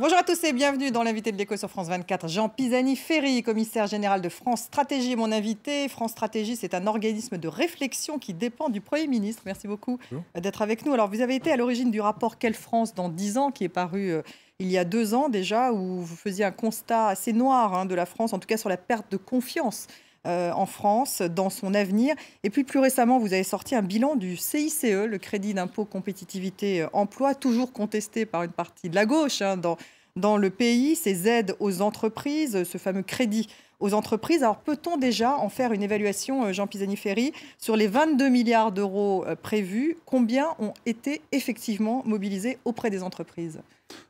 Bonjour à tous et bienvenue dans l'invité de l'écho sur France 24. Jean Pisani Ferry, commissaire général de France Stratégie, mon invité. France Stratégie, c'est un organisme de réflexion qui dépend du Premier ministre. Merci beaucoup euh, d'être avec nous. Alors, vous avez été à l'origine du rapport Quelle France dans 10 ans qui est paru euh, il y a deux ans déjà, où vous faisiez un constat assez noir hein, de la France, en tout cas sur la perte de confiance euh, en France, dans son avenir. Et puis plus récemment, vous avez sorti un bilan du CICE, le Crédit d'impôt compétitivité emploi, toujours contesté par une partie de la gauche hein, dans le pays, ces aides aux entreprises, ce fameux crédit aux entreprises. Alors peut-on déjà en faire une évaluation, euh, Jean Pisani-Ferry, sur les 22 milliards d'euros euh, prévus, combien ont été effectivement mobilisés auprès des entreprises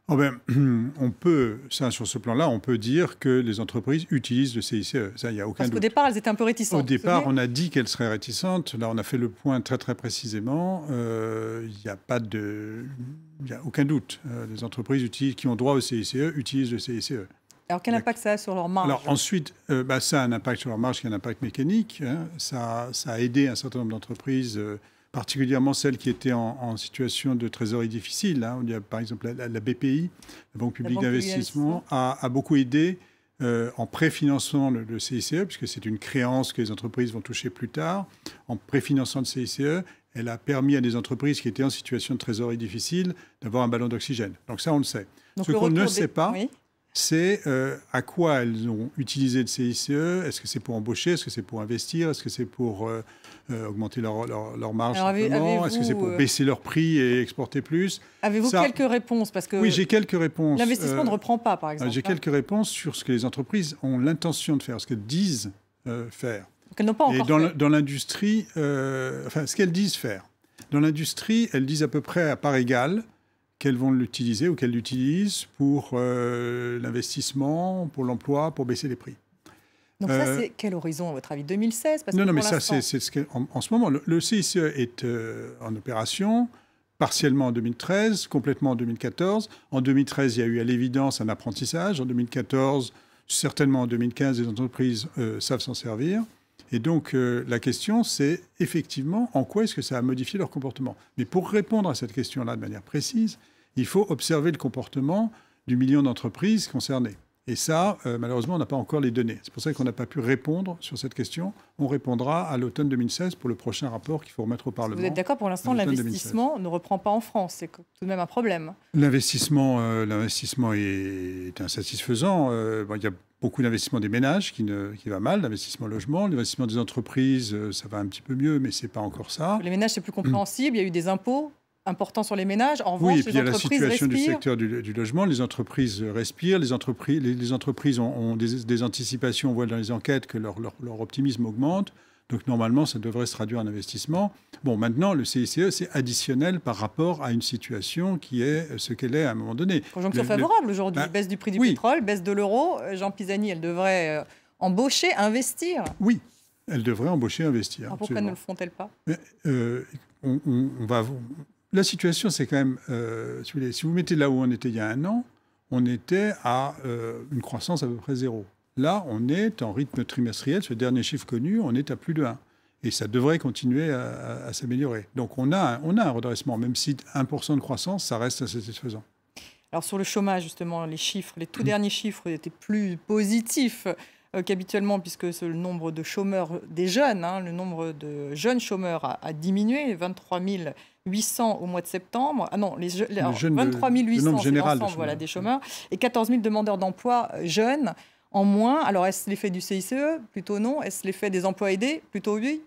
oh ben, on peut, sur ce plan-là, on peut dire que les entreprises utilisent le CICE. il n'y a aucun Parce qu'au départ, elles étaient un peu réticentes. Au départ, on a dit qu'elles seraient réticentes. Là, on a fait le point très, très précisément. Euh, il n'y a pas de... aucun doute. les entreprises qui ont droit au CICE utilisent le CICE. Alors quel impact ça a sur leur marge Alors ensuite, euh, bah, ça a un impact sur leur marge qui a un impact mécanique. Hein. Ça, a aidé un certain nombre d'entreprises, euh, particulièrement celles qui étaient en, situation de trésorerie difficile. Hein. a par exemple la, BPI, la Banque publique d'investissement, a, beaucoup aidé euh, en préfinançant le, CICE, e, puisque c'est une créance que les entreprises vont toucher plus tard, en préfinançant le CICE, elle a permis à des entreprises qui étaient en situation de trésorerie difficile d'avoir un ballon d'oxygène. Donc ça, on le sait. Ce qu'on ne sait pas, c'est euh, à quoi elles ont utilisé le CICE. Est-ce que c'est pour embaucher Est-ce que c'est pour investir Est-ce que c'est pour euh, euh, augmenter leur, marge Est-ce que c'est pour baisser leur prix et exporter plus Avez-vous quelques réponses Parce que Oui, j'ai quelques réponses. L'investissement ne reprend pas, par exemple. J'ai hein. quelques réponses sur ce que les entreprises ont l'intention de faire, ce qu'elles disent faire. Donc n'ont pas encore et dans l'industrie, enfin, ce qu'elles disent faire. Dans l'industrie, elles disent à peu près à part égale qu'elles vont l'utiliser ou qu'elles l'utilisent pour euh, l'investissement, pour l'emploi, pour baisser les prix. Donc ça, euh, c'est quel horizon à votre avis 2016 Non, non, mais ça, c'est ce en, ce moment. Le, CICE e est euh, en opération partiellement en 2013, complètement en 2014. En 2013, il y a eu à l'évidence un apprentissage. En 2014, certainement en 2015, les entreprises savent s'en servir. Et donc, euh, la question, c'est effectivement en quoi est-ce que ça a modifié leur comportement. Mais pour répondre à cette question-là de manière précise, il faut observer le comportement du million d'entreprises concernées. Et ça, euh, malheureusement, on n'a pas encore les données. C'est pour ça qu'on n'a pas pu répondre sur cette question. On répondra à l'automne 2016 pour le prochain rapport qu'il faut remettre au Parlement. Vous êtes d'accord, pour l'instant, l'investissement ne reprend pas en France. C'est tout de même un problème. L'investissement, euh, l'investissement est, insatisfaisant. il y a beaucoup d'investissement des ménages qui, ne, qui va mal, l'investissement logement, l'investissement des entreprises, euh, ça va un petit peu mieux, mais ce n'est pas encore ça. les ménages, c'est plus mm. compréhensible. Il y a eu des impôts importants sur les ménages. En revanche, oui, et puis il y a la situation du secteur du, logement. Les entreprises euh, respirent. Les entreprises, les, entreprises ont, des, anticipations. On voit dans les enquêtes que leur optimisme augmente. Donc normalement, ça devrait se traduire en investissement. Bon, maintenant, le CICE, c'est additionnel par rapport à une situation qui est euh, ce qu'elle est à un moment donné. Conjoncture favorable aujourd'hui, bah, baisse du prix du pétrole, baisse de l'euro. Euh, Jean Pisani, elle devrait euh, embaucher, investir. Oui, elle devrait embaucher, investir. pourquoi ne le font-elles pas on, va... La situation, c'est quand même, si, vous mettez là où on était il y a un an, on était à une croissance à peu près zéro. Là, on est en rythme trimestriel, ce dernier chiffre connu, on est à plus de 1. Et ça devrait continuer à, s'améliorer. Donc on a, un, on a un redressement, même si 1% de croissance, ça reste assez satisfaisant. Alors sur le chômage, justement, les chiffres, les tout derniers chiffres étaient plus positifs euh, qu'habituellement, puisque le nombre de chômeurs des jeunes, hein, le nombre de jeunes chômeurs a, diminué, 23 800 au mois de septembre. Ah non, les, 23800 les 23 800, général Voilà, des chômeurs, et 14 000 demandeurs d'emploi euh, jeunes en moins. Alors, est-ce l'effet du CICE Plutôt non. Est-ce l'effet des emplois aidés Plutôt oui.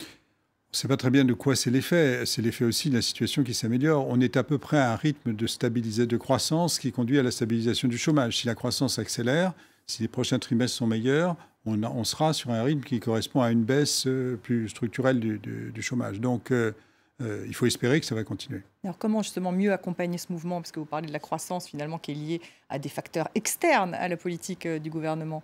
On ne sait pas très bien de quoi c'est l'effet. C'est l'effet aussi de la situation qui s'améliore. On est à peu près à un rythme de, stabilisation, de croissance qui conduit à la stabilisation du chômage. Si la croissance accélère, si les prochains trimestres sont meilleurs, on, sera sur un rythme qui correspond à une baisse euh, plus structurelle du, chômage. Donc, euh, euh, il faut espérer que ça va continuer. Alors comment justement mieux accompagner ce mouvement Parce que vous parlez de la croissance finalement qui est liée à des facteurs externes à la politique euh, du gouvernement.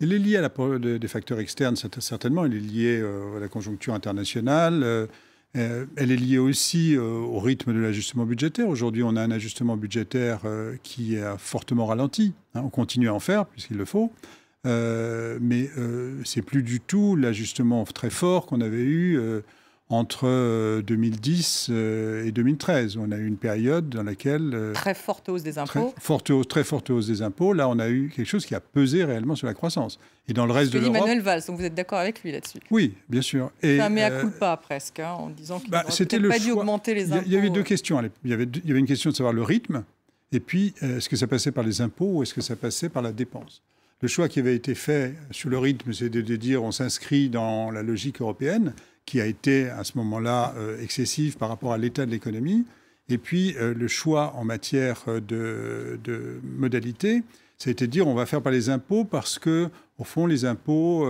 Elle est liée à la, des facteurs externes, certainement. Elle est liée euh, à la conjoncture internationale. elle est liée aussi au rythme de l'ajustement budgétaire. Aujourd'hui, on a un ajustement budgétaire qui a fortement ralenti. Hein. on continue à en faire, puisqu'il le faut. mais c'est plus du tout l'ajustement très fort qu'on avait eu entre 2010 euh, euh, et 2013. On a eu une période dans laquelle... Euh, très forte hausse des impôts. Très forte hausse, très forte hausse des impôts. Là, on a eu quelque chose qui a pesé réellement sur la croissance. Et dans le reste de l'Europe... Emmanuel Valls, donc vous êtes d'accord avec lui là-dessus Oui, bien sûr. Et, Ça coup pas presque, hein, en disant qu'il n'a bah, pas dû augmenter les impôts. Il y avait deux questions. Il y avait, une question de savoir le rythme, et puis est-ce que ça passait par les impôts ou est-ce que ça passait par la dépense le choix qui avait été fait sur le rythme, c'est de dire on s'inscrit dans la logique européenne, qui a été à ce moment-là euh, excessive par rapport à l'état de l'économie. Et puis euh, le choix en matière euh, de, de modalité, c'était dire on va faire par les impôts parce que au fond les impôts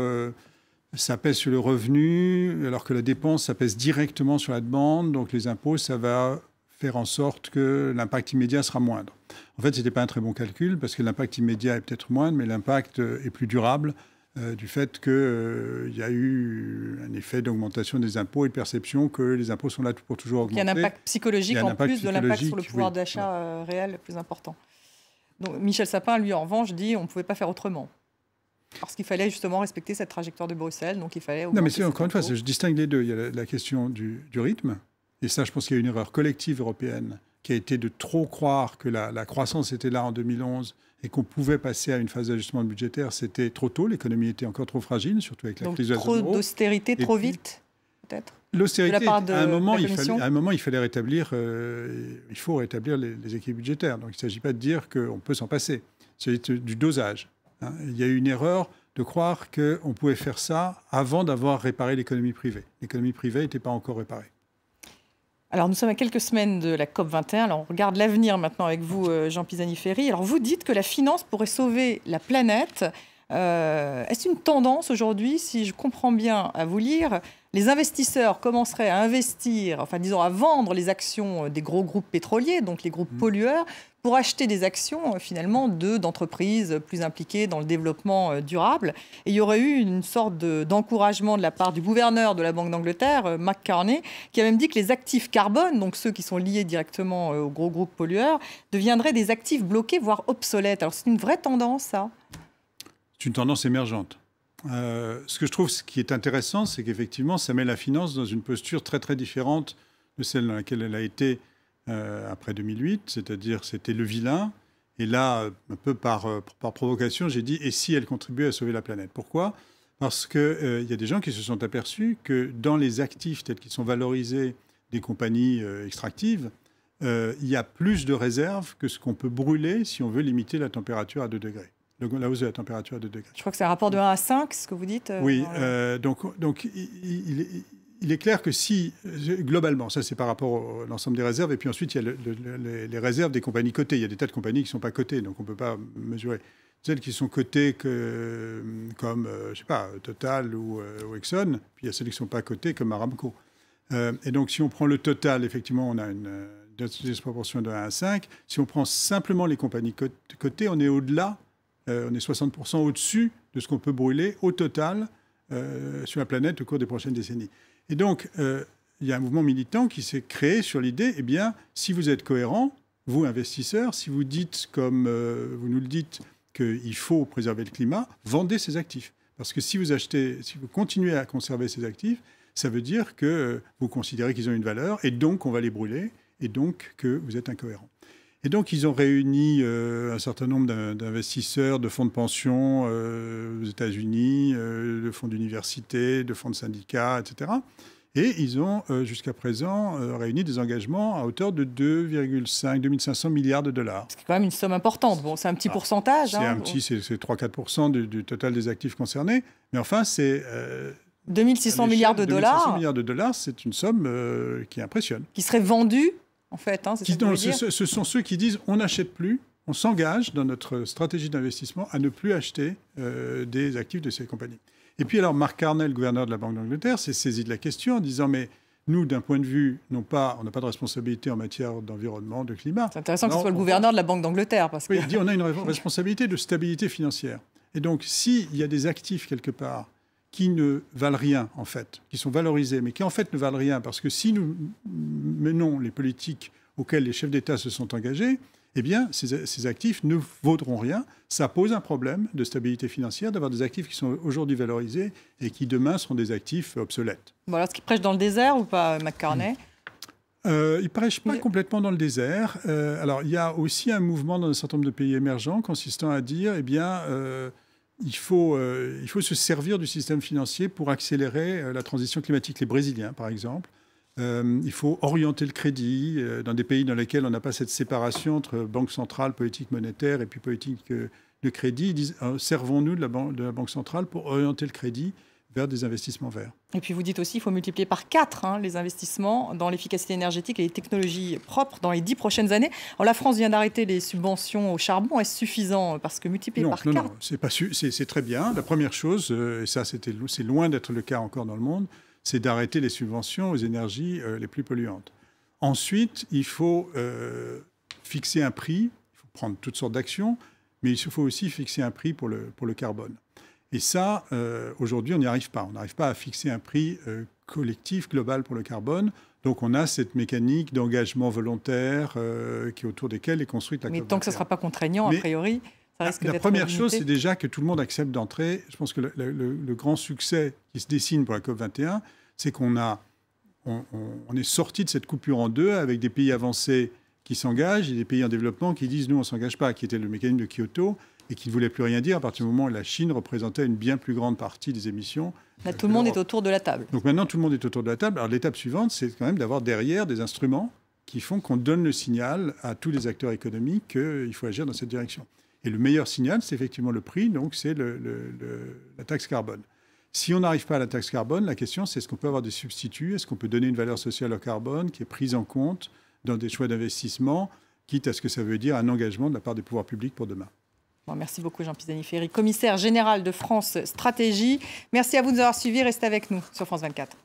ça pèse sur le revenu, alors que la dépense, ça pèse directement sur la demande. Donc les impôts, ça va faire en sorte que l'impact immédiat sera moindre. En fait, ce n'était pas un très bon calcul, parce que l'impact immédiat est peut-être moindre, mais l'impact est plus durable euh, du fait qu'il euh, y a eu un effet d'augmentation des impôts et de perception que les impôts sont là pour toujours augmenter. Il y a un impact psychologique en plus de l'impact sur le pouvoir d'achat euh, réel le plus important. Donc Michel Sapin, lui, en revanche, dit on ne pouvait pas faire autrement. Parce qu'il fallait justement respecter cette trajectoire de Bruxelles, donc il fallait... Non, mais c'est encore une fois, je distingue les deux. Il y a la, question du, du rythme, et ça, je pense qu'il y a une erreur collective européenne qui a été de trop croire que la, croissance était là en 2011 et qu'on pouvait passer à une phase d'ajustement budgétaire, c'était trop tôt. L'économie était encore trop fragile, surtout avec la crise de la Trop d'austérité, trop vite, peut-être L'austérité, à, un moment, il fallait, un moment, il fallait rétablir, euh, il faut rétablir les, équipes budgétaires. Donc il ne s'agit pas de dire qu'on peut s'en passer. C'est du dosage. Hein. Il y a eu une erreur de croire qu'on pouvait faire ça avant d'avoir réparé l'économie privée. L'économie privée n'était pas encore réparée. Alors nous sommes à quelques semaines de la COP 21. Alors on regarde l'avenir maintenant avec vous, euh, Jean Pisani-Ferry. Alors vous dites que la finance pourrait sauver la planète. Euh, est-ce une tendance aujourd'hui, si je comprends bien à vous lire, les investisseurs commenceraient à investir, enfin disons à vendre les actions des gros groupes pétroliers, donc les groupes mmh. pollueurs, pour acheter des actions euh, finalement d'entreprises plus impliquées dans le développement euh, durable. Et il y aurait eu une sorte d'encouragement de, la part du gouverneur de la Banque d'Angleterre, euh, Mac qui a même dit que les actifs carbone, donc ceux qui sont liés directement aux gros groupes pollueurs, deviendraient des actifs bloqués, voire obsolètes. Alors c'est une vraie tendance, ça C'est une tendance émergente. ce que je trouve ce qui est intéressant, c'est qu'effectivement, ça met la finance dans une posture très très différente de celle dans laquelle elle a été euh, après 2008, c'est-à-dire c'était le vilain. Et là, un peu par, euh, par provocation, j'ai dit, et si elle contribuait à sauver la planète Pourquoi Parce qu'il euh, il y a des gens qui se sont aperçus que dans les actifs tels qu'ils sont valorisés des compagnies extractives, il y a plus de réserves que ce qu'on peut brûler si on veut limiter la température à 2 degrés la hausse de la température à 2 degrés. Je crois que c'est un rapport de 1 à 5, ce que vous dites. Oui, donc, donc il, il, il est clair que si, globalement, ça c'est par rapport à l'ensemble des réserves, et puis ensuite il y a les, réserves des compagnies cotées. Il y a des tas de compagnies qui ne sont pas cotées, donc on ne peut pas mesurer. Celles qui sont cotées que, comme, euh, je sais pas, Total euh, ou, Exxon, puis il y a celles qui ne sont pas cotées comme Aramco. Euh, et donc si on prend le total, effectivement, on a une, disproportion de 1 à 5. Si on prend simplement les compagnies cotées, on est au-delà, on est 60% au-dessus de ce qu'on peut brûler au total sur la planète au cours des prochaines décennies. Et donc, euh, il y a un mouvement militant qui s'est créé sur l'idée, eh bien, si vous êtes cohérent, vous, investisseurs, si vous dites, comme euh, vous nous le dites, qu'il faut préserver le climat, vendez ces actifs. Parce que si vous achetez, si vous continuez à conserver ces actifs, ça veut dire que euh, vous considérez qu'ils ont une valeur et donc on va les brûler et donc que vous êtes incohérent. Et donc, ils ont réuni euh, un certain nombre d'investisseurs de fonds de pension euh, aux États-Unis, euh, de fonds d'université, de fonds de syndicats, etc. Et ils ont jusqu'à présent réuni des engagements à hauteur de 2,5 2500 milliards de dollars. C'est quand même une somme importante. Bon, c'est un petit ah, pourcentage. C'est hein. un petit, c'est 3-4 du, total des actifs concernés. Mais enfin, c'est 2600 milliards de dollars. 2600 milliards de dollars, c'est une somme qui impressionne. Qui serait vendue fait. Hein, ce, sont ceux qui disent on n'achète plus, on s'engage dans notre stratégie d'investissement à ne plus acheter euh, des actifs de ces compagnies. Et puis alors, Mark Carnell, gouverneur de la Banque d'Angleterre, s'est saisi de la question en disant mais nous, d'un point de vue, non pas, on n'a pas de responsabilité en matière d'environnement, de climat. C'est intéressant que ce soit le gouverneur de la Banque d'Angleterre. Parce que... Oui, il dit on a une responsabilité de stabilité financière. Et donc, s'il y a des actifs quelque part qui ne valent rien, en fait, qui sont valorisés, mais qui en fait ne valent rien, parce que si nous menons les politiques auxquelles les chefs d'État se sont engagés, eh bien, ces, ces, actifs ne vaudront rien. Ça pose un problème de stabilité financière d'avoir des actifs qui sont aujourd'hui valorisés et qui demain seront des actifs obsolètes. Voilà, ce qui prêche dans le désert ou pas, McCarney mmh. Euh, il ne pas complètement dans le désert. Euh, alors, il y a aussi un mouvement dans un certain nombre de pays émergents consistant à dire, eh bien, euh, euh, il faut, se servir du système financier pour accélérer euh, la transition climatique. Les Brésiliens, par exemple, euh, il faut orienter le crédit dans des pays dans lesquels on n'a pas cette séparation entre banque centrale, politique monétaire et puis politique de crédit. Ils servons-nous de, la Banque centrale pour orienter le crédit vers des investissements verts. Et puis vous dites aussi qu'il faut multiplier par 4 hein, les investissements dans l'efficacité énergétique et les technologies propres dans les 10 prochaines années. la France vient d'arrêter les subventions au charbon. Est-ce suffisant euh, Parce que multiplier non, par 4... Non, non, c'est très bien. La première chose, euh, et ça c'est loin d'être le cas encore dans le monde, c'est d'arrêter les subventions aux énergies euh, les plus polluantes. Ensuite, il faut fixer un prix, il faut prendre toutes sortes d'actions, mais il faut aussi fixer un prix pour le, pour le carbone. Et ça, euh, aujourd'hui, on n'y arrive pas. On n'arrive pas à fixer un prix euh, collectif global pour le carbone. Donc on a cette mécanique d'engagement volontaire euh, qui qui autour desquelles est construite la Mais tant que ce ne sera pas contraignant, a priori, ça risque La première chose, c'est déjà que tout le monde accepte d'entrer. Je pense que le, grand succès qui se dessine pour la COP21, c'est qu'on a, on est sorti de cette coupure en deux avec des pays avancés qui s'engagent et des pays en développement qui disent nous on s'engage pas, qui était le mécanisme de Kyoto et qui ne voulait plus rien dire à partir du moment où la Chine représentait une bien plus grande partie des émissions. Là, tout le monde est autour de la table. Donc maintenant, tout le monde est autour de la table. Alors l'étape suivante, c'est quand même d'avoir derrière des instruments qui font qu'on donne le signal à tous les acteurs économiques qu'il faut agir dans cette direction. Et le meilleur signal, c'est effectivement le prix, donc c'est le, la taxe carbone. Si on n'arrive pas à la taxe carbone, la question c'est est-ce qu'on peut avoir des substituts Est-ce qu'on peut donner une valeur sociale au carbone qui est prise en compte dans des choix d'investissement, quitte à ce que ça veut dire un engagement de la part des pouvoirs publics pour demain merci beaucoup Jean Pisani-Ferry, commissaire général de France Stratégie. Merci à vous de nous avoir suivis. Restez avec nous sur France 24.